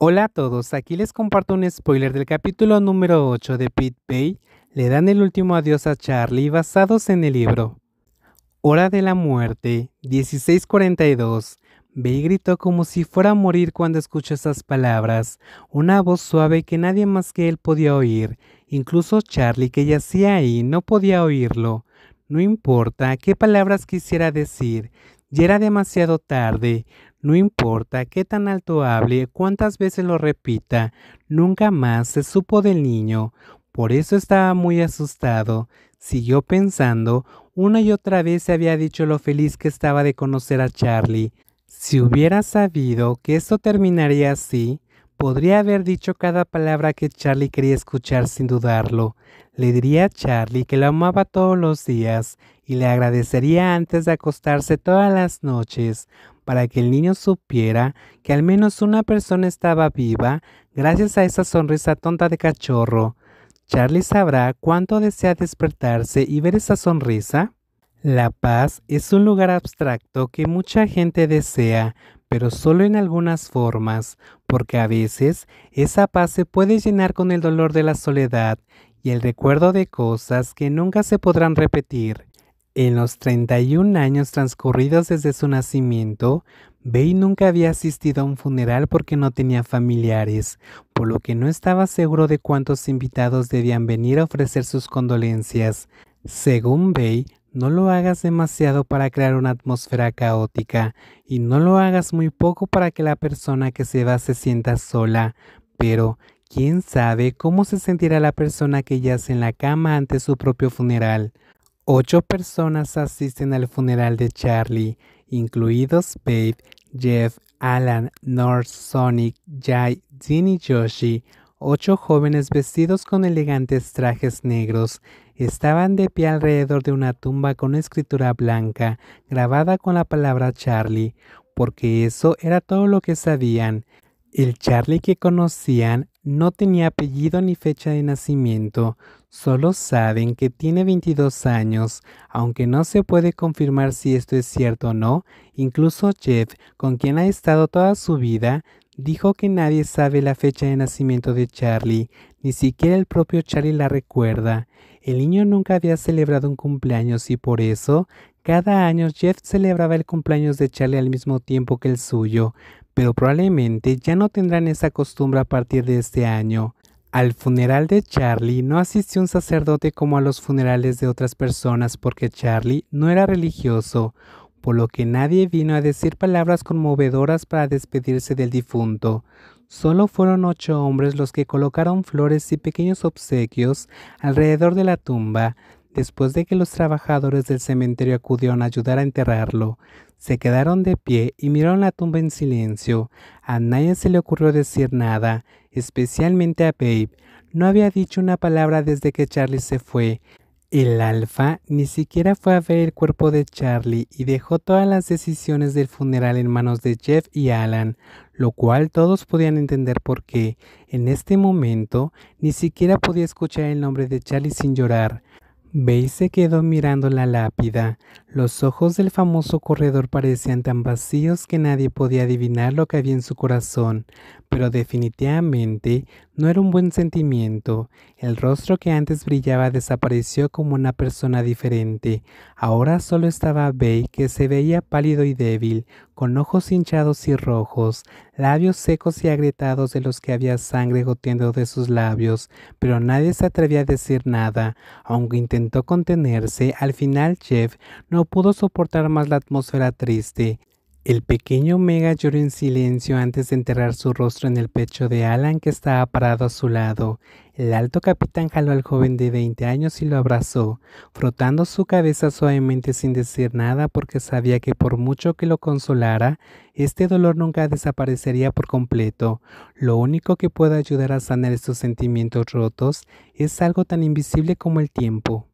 Hola a todos, aquí les comparto un spoiler del capítulo número 8 de Pit Bay. Le dan el último adiós a Charlie basados en el libro. Hora de la muerte, 1642. Bay gritó como si fuera a morir cuando escuchó esas palabras, una voz suave que nadie más que él podía oír, incluso Charlie que yacía ahí no podía oírlo. No importa qué palabras quisiera decir, ya era demasiado tarde, no importa qué tan alto hable, cuántas veces lo repita, nunca más se supo del niño. Por eso estaba muy asustado. Siguió pensando, una y otra vez se había dicho lo feliz que estaba de conocer a Charlie. Si hubiera sabido que esto terminaría así, podría haber dicho cada palabra que Charlie quería escuchar sin dudarlo. Le diría a Charlie que lo amaba todos los días y le agradecería antes de acostarse todas las noches para que el niño supiera que al menos una persona estaba viva gracias a esa sonrisa tonta de cachorro. Charlie sabrá cuánto desea despertarse y ver esa sonrisa. La paz es un lugar abstracto que mucha gente desea, pero solo en algunas formas, porque a veces esa paz se puede llenar con el dolor de la soledad y el recuerdo de cosas que nunca se podrán repetir. En los 31 años transcurridos desde su nacimiento, Bey nunca había asistido a un funeral porque no tenía familiares, por lo que no estaba seguro de cuántos invitados debían venir a ofrecer sus condolencias. Según Bey, no lo hagas demasiado para crear una atmósfera caótica y no lo hagas muy poco para que la persona que se va se sienta sola. Pero, ¿quién sabe cómo se sentirá la persona que yace en la cama ante su propio funeral? Ocho personas asisten al funeral de Charlie, incluidos Babe, Jeff, Alan, North, Sonic, Jai, Dean y Yoshi. Ocho jóvenes vestidos con elegantes trajes negros estaban de pie alrededor de una tumba con escritura blanca grabada con la palabra Charlie, porque eso era todo lo que sabían. El Charlie que conocían no tenía apellido ni fecha de nacimiento, solo saben que tiene 22 años, aunque no se puede confirmar si esto es cierto o no, incluso Jeff, con quien ha estado toda su vida, dijo que nadie sabe la fecha de nacimiento de Charlie, ni siquiera el propio Charlie la recuerda. El niño nunca había celebrado un cumpleaños y por eso, cada año Jeff celebraba el cumpleaños de Charlie al mismo tiempo que el suyo, pero probablemente ya no tendrán esa costumbre a partir de este año. Al funeral de Charlie no asistió un sacerdote como a los funerales de otras personas porque Charlie no era religioso, por lo que nadie vino a decir palabras conmovedoras para despedirse del difunto. Solo fueron ocho hombres los que colocaron flores y pequeños obsequios alrededor de la tumba, después de que los trabajadores del cementerio acudieron a ayudar a enterrarlo. Se quedaron de pie y miraron la tumba en silencio. A nadie se le ocurrió decir nada, especialmente a Babe. No había dicho una palabra desde que Charlie se fue. El alfa ni siquiera fue a ver el cuerpo de Charlie y dejó todas las decisiones del funeral en manos de Jeff y Alan, lo cual todos podían entender por qué. En este momento ni siquiera podía escuchar el nombre de Charlie sin llorar. Bey se quedó mirando la lápida. Los ojos del famoso corredor parecían tan vacíos que nadie podía adivinar lo que había en su corazón, pero definitivamente no era un buen sentimiento. El rostro que antes brillaba desapareció como una persona diferente. Ahora solo estaba Bey, que se veía pálido y débil, con ojos hinchados y rojos, labios secos y agrietados de los que había sangre goteando de sus labios, pero nadie se atrevía a decir nada, aunque intentó contenerse, al final Jeff no pudo soportar más la atmósfera triste, el pequeño Omega lloró en silencio antes de enterrar su rostro en el pecho de Alan que estaba parado a su lado. El alto capitán jaló al joven de 20 años y lo abrazó, frotando su cabeza suavemente sin decir nada porque sabía que por mucho que lo consolara, este dolor nunca desaparecería por completo. Lo único que puede ayudar a sanar estos sentimientos rotos es algo tan invisible como el tiempo.